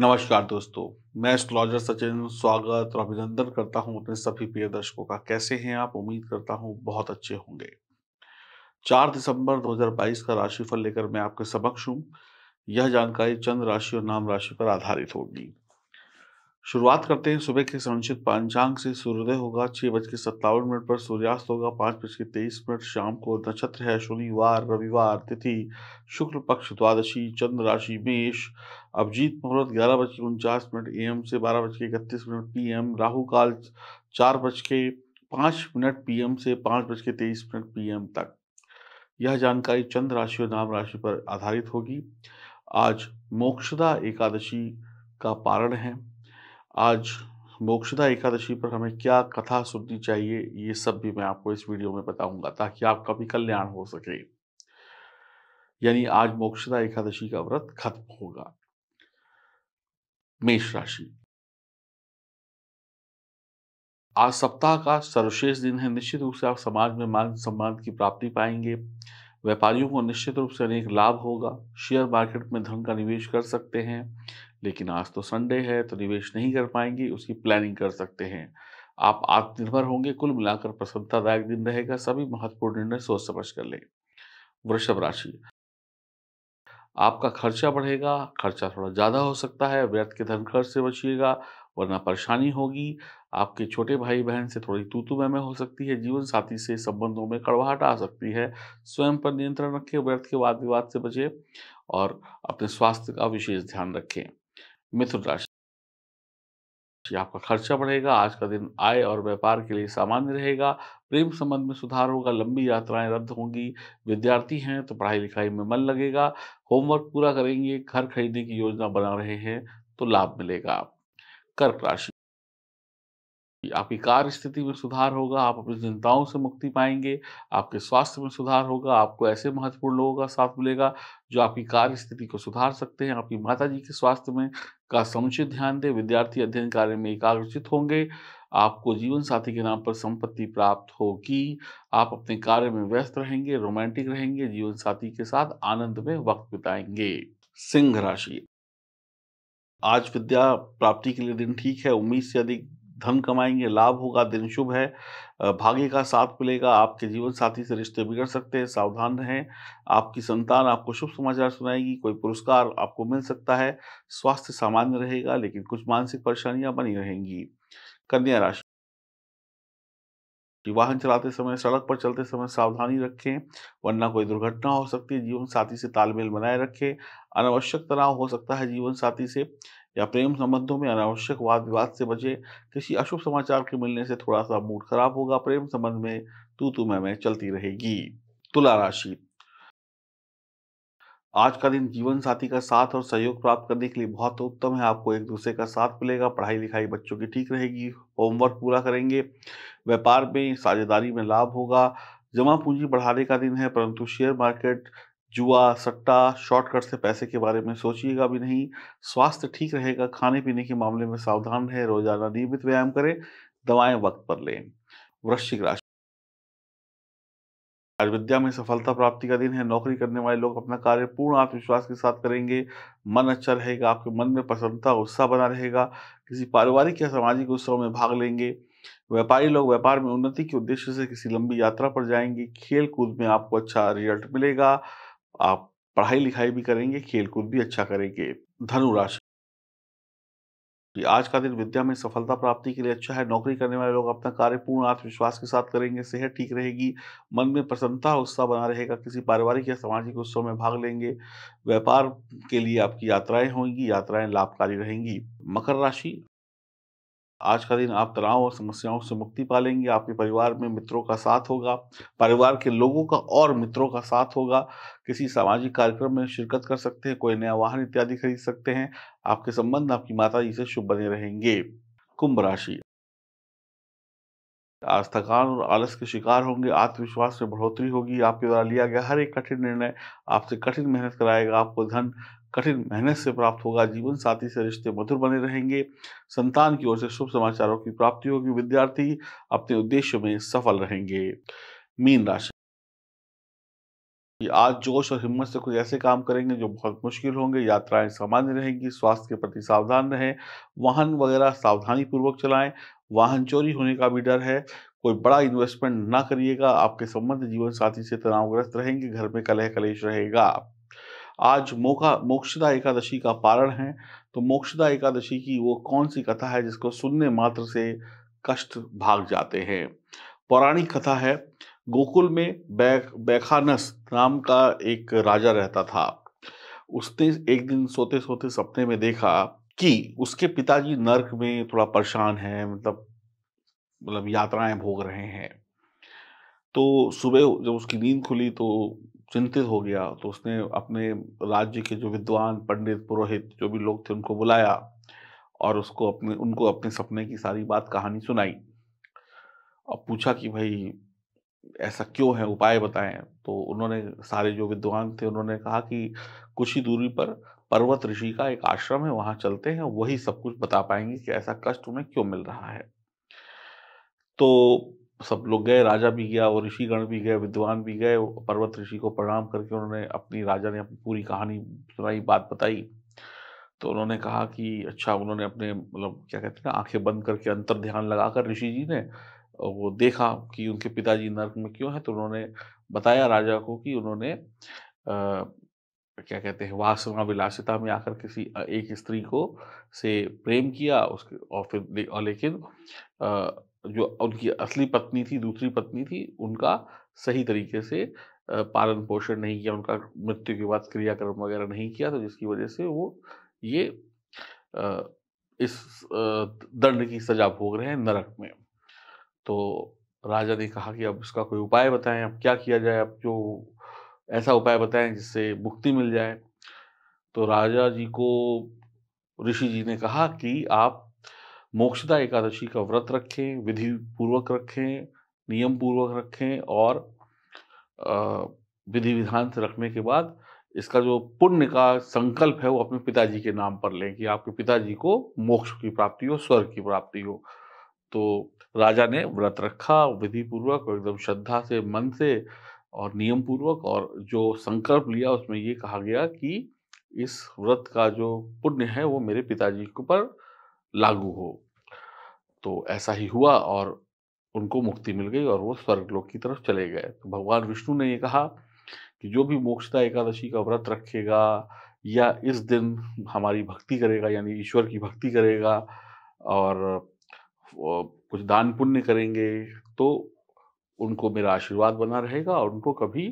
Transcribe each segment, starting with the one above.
नमस्कार दोस्तों मैं एस्ट्रोलॉजर सचिन स्वागत और अभिनंदन करता हूं अपने सभी प्रिय दर्शकों का कैसे हैं आप उम्मीद करता हूं बहुत अच्छे होंगे चार दिसंबर 2022 का राशिफल लेकर मैं आपके समक्ष हूं यह जानकारी चंद्र राशि और नाम राशि पर आधारित होगी शुरुआत करते हैं सुबह के संरक्षित पांचांग से सूर्योदय होगा छह बज के सत्तावन मिनट पर सूर्यास्त होगा पाँच बज के तेईस मिनट शाम को नक्षत्र है शनिवार रविवार तिथि शुक्ल पक्ष द्वादशी चंद्र राशि मेष अभिजीत मुहूर्त ग्यारह बज के उनचास मिनट ए एम से बारह बज के इकतीस मिनट पीएम एम राहुकाल चार बज के पाँच मिनट पी एम से पाँच बज के तेईस मिनट पी एम तक यह जानकारी चंद्र राशि और नाम राशि पर आधारित होगी आज मोक्षदा एकादशी का पारण है आज मोक्षदा एकादशी पर हमें क्या कथा सुननी चाहिए ये सब भी मैं आपको इस वीडियो में बताऊंगा ताकि आपका भी कल्याण हो सके यानी आज मोक्षदा एकादशी का व्रत खत्म होगा मेष राशि आज सप्ताह का सर्वश्रेष्ठ दिन है निश्चित रूप से आप समाज में मान सम्मान की प्राप्ति पाएंगे व्यापारियों को निश्चित रूप से अनेक लाभ होगा शेयर मार्केट में धन का निवेश कर सकते हैं लेकिन आज तो संडे है तो निवेश नहीं कर पाएंगे उसकी प्लानिंग कर सकते हैं आप आत्मनिर्भर होंगे कुल मिलाकर प्रसन्नतादायक दिन रहेगा सभी महत्वपूर्ण निर्णय सोच समझ कर लें वृषभ राशि आपका खर्चा बढ़ेगा खर्चा थोड़ा ज़्यादा हो सकता है व्यर्थ के धन खर्च से बचिएगा वरना परेशानी होगी आपके छोटे भाई बहन से थोड़ी तू में हो सकती है जीवन साथी से संबंधों में कड़वाहट आ सकती है स्वयं पर नियंत्रण रखें व्यर्थ के वाद विवाद से बचें और अपने स्वास्थ्य का विशेष ध्यान रखें मिथुन राशि आपका खर्चा बढ़ेगा आज का दिन आय और व्यापार के लिए सामान्य रहेगा प्रेम संबंध में सुधार होगा लंबी यात्राएं रद्द होंगी विद्यार्थी हैं तो पढ़ाई लिखाई में मन लगेगा होमवर्क पूरा करेंगे घर खरीदने की योजना बना रहे हैं तो लाभ मिलेगा कर्क राशि आपकी कार्य स्थिति में सुधार होगा आप अपनी चिंताओं से मुक्ति पाएंगे आपके स्वास्थ्य में सुधार होगा आपको ऐसे महत्वपूर्ण लोगों का साथ मिलेगा जो आपकी कार्य स्थिति को सुधार सकते हैं आपकी माता जी के स्वास्थ्य में का समुचित ध्यान दें विद्यार्थी अध्ययन कार्य में एकाग्रचित होंगे आपको जीवन साथी के नाम पर संपत्ति प्राप्त होगी आप अपने कार्य में व्यस्त रहेंगे रोमांटिक रहेंगे जीवन साथी के साथ आनंद में वक्त बिताएंगे सिंह राशि आज विद्या प्राप्ति के लिए दिन ठीक है उम्मीद से अधिक धन कमाएंगे लाभ होगा दिन शुभ है भाग्य का साथ मिलेगा आपके जीवन साथी से रिश्ते बिगड़ सकते हैं सावधान रहें आपकी संतान आपको शुभ समाचार सुनाएगी कोई पुरस्कार आपको मिल सकता है स्वास्थ्य सामान्य रहेगा लेकिन कुछ मानसिक परेशानियां बनी रहेंगी कन्या राशि वाहन चलाते समय सड़क पर चलते समय सावधानी रखें वरना कोई दुर्घटना हो सकती है जीवन साथी से तालमेल बनाए रखें अनावश्यक तनाव हो सकता है जीवन साथी से या प्रेम संबंधों में अनावश्यक वाद विवाद से बचे किसी अशुभ समाचार के मिलने से थोड़ा सा मूड खराब होगा प्रेम संबंध में तू तू मैं मैं चलती रहेगी तुला राशि आज का दिन जीवन साथी का साथ और सहयोग प्राप्त करने के लिए बहुत उत्तम है आपको एक दूसरे का साथ मिलेगा पढ़ाई लिखाई बच्चों की ठीक रहेगी होमवर्क पूरा करेंगे व्यापार में साझेदारी में लाभ होगा जमा पूंजी बढ़ाने का दिन है परंतु शेयर मार्केट जुआ सट्टा शॉर्टकट से पैसे के बारे में सोचिएगा भी नहीं स्वास्थ्य ठीक रहेगा खाने पीने के मामले में सावधान रहे रोजाना नियमित व्यायाम करें दवाएं वक्त पर लें वृश्चिक राशि आज विद्या में सफलता प्राप्ति का दिन है नौकरी करने वाले लोग अपना कार्य पूर्ण आत्मविश्वास के साथ करेंगे मन अच्छा रहेगा आपके मन में प्रसन्नता उत्साह बना रहेगा किसी पारिवारिक या सामाजिक उत्सव में भाग लेंगे व्यापारी लोग व्यापार में उन्नति के उद्देश्य से किसी लंबी यात्रा पर जाएंगे खेल कूद में आपको अच्छा रिजल्ट मिलेगा आप पढ़ाई लिखाई भी करेंगे खेलकूद भी अच्छा करेंगे धनुराशि आज का दिन विद्या में सफलता प्राप्ति के लिए अच्छा है नौकरी करने वाले लोग अपना कार्य पूर्ण आत्मविश्वास के साथ करेंगे सेहत ठीक रहेगी मन में प्रसन्नता उत्साह बना रहेगा किसी पारिवारिक या सामाजिक उत्सव में भाग लेंगे व्यापार के लिए आपकी यात्राएं होंगी यात्राएं लाभकारी रहेंगी मकर राशि आज का दिन आप तनाव और समस्याओं से मुक्ति पालेंगे आपके परिवार में मित्रों का साथ होगा परिवार के लोगों का और मित्रों का साथ होगा किसी सामाजिक कार्यक्रम में शिरकत कर सकते हैं कोई नया वाहन इत्यादि खरीद सकते हैं आपके संबंध आपकी माता जी से शुभ बने रहेंगे कुंभ राशि आज थकान और आलस के शिकार होंगे आत्मविश्वास में बढ़ोतरी होगी आपके द्वारा लिया गया हर एक कठिन निर्णय आपसे कठिन मेहनत कराएगा आपको धन कठिन मेहनत से प्राप्त होगा जीवन साथी से रिश्ते मधुर बने रहेंगे संतान की ओर से शुभ समाचारों की प्राप्ति होगी विद्यार्थी अपने उद्देश्य में सफल रहेंगे मीन राशि आज जोश और हिम्मत से कुछ ऐसे काम करेंगे जो बहुत मुश्किल होंगे यात्राएं सामान्य रहेंगी स्वास्थ्य के प्रति सावधान रहें वाहन वगैरह सावधानी पूर्वक चलाएं वाहन चोरी होने का भी डर है कोई बड़ा इन्वेस्टमेंट ना करिएगा आपके संबंध जीवन साथी से तनावग्रस्त रहेंगे घर में कलह कलेश रहेगा आज मोका मोक्षदा एकादशी का पारण है तो मोक्षदा एकादशी की वो कौन सी कथा है जिसको सुनने मात्र से कष्ट भाग जाते हैं पौराणिक कथा है गोकुल में बै बैखानस नाम का एक राजा रहता था उसने एक दिन सोते सोते सपने में देखा कि उसके पिताजी नर्क में थोड़ा परेशान है मतलब मतलब यात्राएं भोग रहे हैं तो सुबह जब उसकी नींद खुली तो चिंतित हो गया तो उसने अपने राज्य के जो विद्वान पंडित पुरोहित जो भी लोग थे उनको बुलाया और उसको अपने उनको अपने सपने की सारी बात कहानी सुनाई और पूछा कि भाई ऐसा क्यों है उपाय बताएं तो उन्होंने सारे जो विद्वान थे उन्होंने कहा कि कुछ ही दूरी पर पर्वत ऋषि का एक आश्रम है वहां चलते हैं वही सब कुछ बता पाएंगे कि ऐसा कष्ट उन्हें क्यों मिल रहा है तो सब लोग गए राजा भी गया और ऋषिगण भी गए विद्वान भी गए पर्वत ऋषि को प्रणाम करके उन्होंने अपनी राजा ने अपनी पूरी कहानी सुनाई बात बताई तो उन्होंने कहा कि अच्छा उन्होंने अपने मतलब क्या कहते हैं ना आंखें बंद करके अंतर ध्यान लगाकर ऋषि जी ने वो देखा कि उनके पिताजी नर्क में क्यों है तो उन्होंने बताया राजा को कि उन्होंने आ, क्या कहते हैं वासना विलासिता में आकर किसी एक स्त्री को से प्रेम किया उसके और फिर और लेकिन आ, जो उनकी असली पत्नी थी दूसरी पत्नी थी उनका सही तरीके से पालन पोषण नहीं किया उनका मृत्यु के बाद क्रियाक्रम वगैरह नहीं किया तो जिसकी वजह से वो ये इस दंड की सजा भोग रहे हैं नरक में तो राजा ने कहा कि अब इसका कोई उपाय बताएं अब क्या किया जाए अब जो ऐसा उपाय बताएं जिससे मुक्ति मिल जाए तो राजा जी को ऋषि जी ने कहा कि आप मोक्षदा एकादशी का व्रत रखें विधि पूर्वक रखें नियम पूर्वक रखें और विधि विधान से रखने के बाद इसका जो पुण्य का संकल्प है वो अपने पिताजी के नाम पर लें कि आपके पिताजी को मोक्ष की प्राप्ति हो स्वर्ग की प्राप्ति हो तो राजा ने व्रत रखा विधि पूर्वक और एकदम श्रद्धा से मन से और नियम पूर्वक और जो संकल्प लिया उसमें ये कहा गया कि इस व्रत का जो पुण्य है वो मेरे पिताजी के ऊपर लागू हो तो ऐसा ही हुआ और उनको मुक्ति मिल गई और वो स्वर्गलोक की तरफ चले गए तो भगवान विष्णु ने ये कहा कि जो भी मोक्षता एकादशी का व्रत रखेगा या इस दिन हमारी भक्ति करेगा यानी ईश्वर की भक्ति करेगा और कुछ दान पुण्य करेंगे तो उनको मेरा आशीर्वाद बना रहेगा और उनको कभी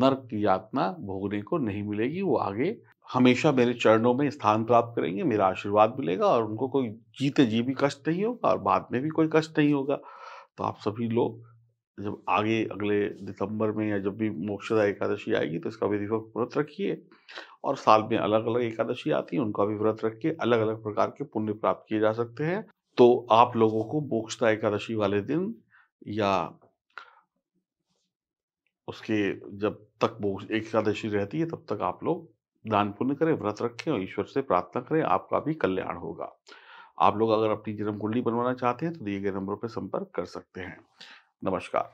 नर्क की यातना भोगने को नहीं मिलेगी वो आगे हमेशा मेरे चरणों में स्थान प्राप्त करेंगे मेरा आशीर्वाद मिलेगा और उनको कोई जीते जी भी कष्ट नहीं होगा और बाद में भी कोई कष्ट नहीं होगा तो आप सभी लोग जब आगे अगले दिसंबर में या जब भी मोक्षदा एकादशी आएगी तो इसका विधिवत व्रत रखिए और साल में अलग अलग एकादशी आती है उनका भी व्रत रख के अलग अलग प्रकार के पुण्य प्राप्त किए जा सकते हैं तो आप लोगों को मोक्षदा एकादशी वाले दिन या उसके जब तक वो एकादशी रहती है तब तक आप लोग दान पुण्य करें व्रत रखें और ईश्वर से प्रार्थना करें आपका भी कल्याण होगा आप लोग अगर अपनी जन्म कुंडली बनवाना चाहते हैं तो दिए गए नंबरों पर संपर्क कर सकते हैं नमस्कार